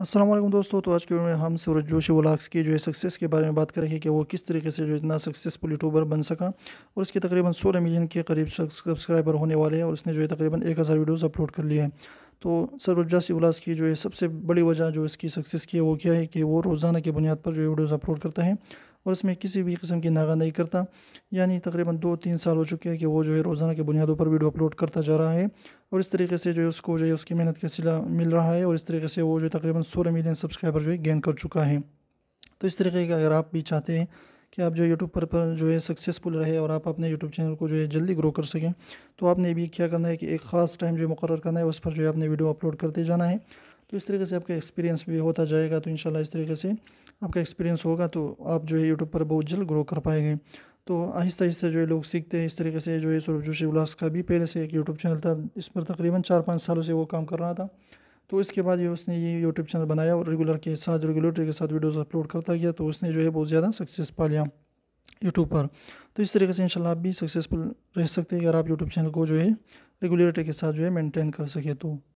असलम दोस्तों तो आज के वीडियो में हम सूरज जोशी वलाक्स की जो है सक्सेस के बारे में बात करेंगे कि वो किस तरीके से जो इतना सक्सेसफुल यूट्यूबर बन सका और इसके तकरीबन 16 मिलियन के करीब सब्सक्राइबर होने वाले हैं और इसने जो है तकरीबन एक हज़ार वीडियोज़ अपलोड कर लिए हैं तो सूरज जोशी वलास की जो है सबसे बड़ी वजह जो इसकी सक्सेस की है वो क्या है कि वो रोज़ाना की बुनियाद पर जो वीडियोज़ अपलोड करता है और इसमें किसी भी किस्म की नागा नहीं करता यानी तकरीबन दो तीन साल हो चुके हैं कि वो जो है रोज़ाना की बुनियादों पर वीडियो अपलोड करता जा रहा है और इस तरीके से जो है उसको जो है उसकी मेहनत का सिला मिल रहा है और इस तरीके से वो जो तकरीबन सोलह मिलियन सब्सक्राइबर जो है गेन कर चुका है तो इस तरीके का अगर आप भी चाहते हैं कि आप जो यूट्यूब पर, पर जो है सक्सेसफुल रहे और आप अपने यूट्यूब चैनल को जो है जल्दी ग्रो कर सकें तो आपने भी क्या करना है कि एक ख़ास टाइम जो मुकर करना है उस पर जो है आपने वीडियो अपलोड करते जाना है तो इस तरीके से आपका एक्सपीरियंस भी होता जाएगा तो इनशाला इस तरीके से आपका एक्सपीरियंस होगा तो आप जो है यूट्यूब पर बहुत जल्द ग्रो कर पाएंगे तो आहिस्ता आहिस्ता जो है लोग सीखते हैं इस तरीके से जो है सौरभ जोशी उल्लास का भी पहले से एक यूट्यूब चैनल था इस पर तकरीबन चार पाँच सालों से वो काम कर रहा था तो इसके बाद ये उसने ये यूट्यूब चैनल बनाया और रेगुलर के साथ रेगुलेटर के साथ वीडियोज़ अपलोड करता गया तो उसने जो है बहुत ज़्यादा सक्सेस पा लिया यूट्यूब पर तो इस तरीके से इंशाल्लाह आप भी सक्सेसफुल रह सकते हैं अगर आप यूट्यूब चैनल को जो है रेगुलेटर के साथ जो है मेंटेन कर सके तो